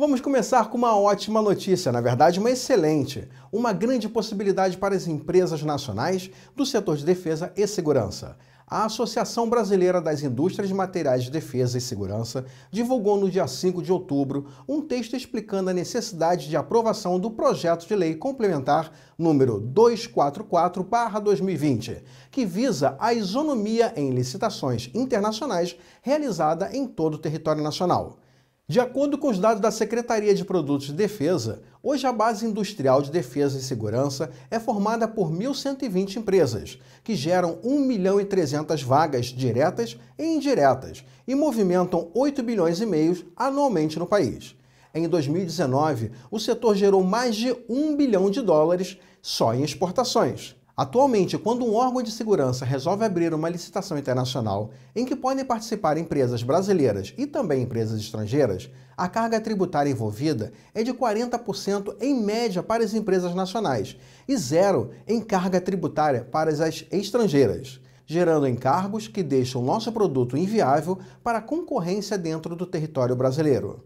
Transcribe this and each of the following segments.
Vamos começar com uma ótima notícia, na verdade, uma excelente. Uma grande possibilidade para as empresas nacionais do setor de defesa e segurança. A Associação Brasileira das Indústrias de Materiais de Defesa e Segurança divulgou no dia 5 de outubro um texto explicando a necessidade de aprovação do projeto de lei complementar número 244/2020, que visa a isonomia em licitações internacionais realizada em todo o território nacional. De acordo com os dados da Secretaria de Produtos de Defesa, hoje a Base Industrial de Defesa e Segurança é formada por 1.120 empresas, que geram 1 milhão e 300 vagas diretas e indiretas e movimentam 8 bilhões e meio anualmente no país. Em 2019, o setor gerou mais de 1 bilhão de dólares só em exportações. Atualmente, quando um órgão de segurança resolve abrir uma licitação internacional em que podem participar empresas brasileiras e também empresas estrangeiras, a carga tributária envolvida é de 40% em média para as empresas nacionais e zero em carga tributária para as estrangeiras, gerando encargos que deixam nosso produto inviável para a concorrência dentro do território brasileiro.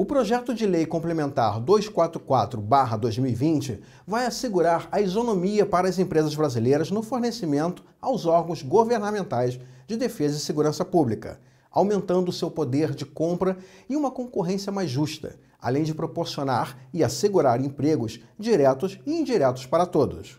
O projeto de lei complementar 244-2020 vai assegurar a isonomia para as empresas brasileiras no fornecimento aos órgãos governamentais de defesa e segurança pública, aumentando seu poder de compra e uma concorrência mais justa, além de proporcionar e assegurar empregos diretos e indiretos para todos.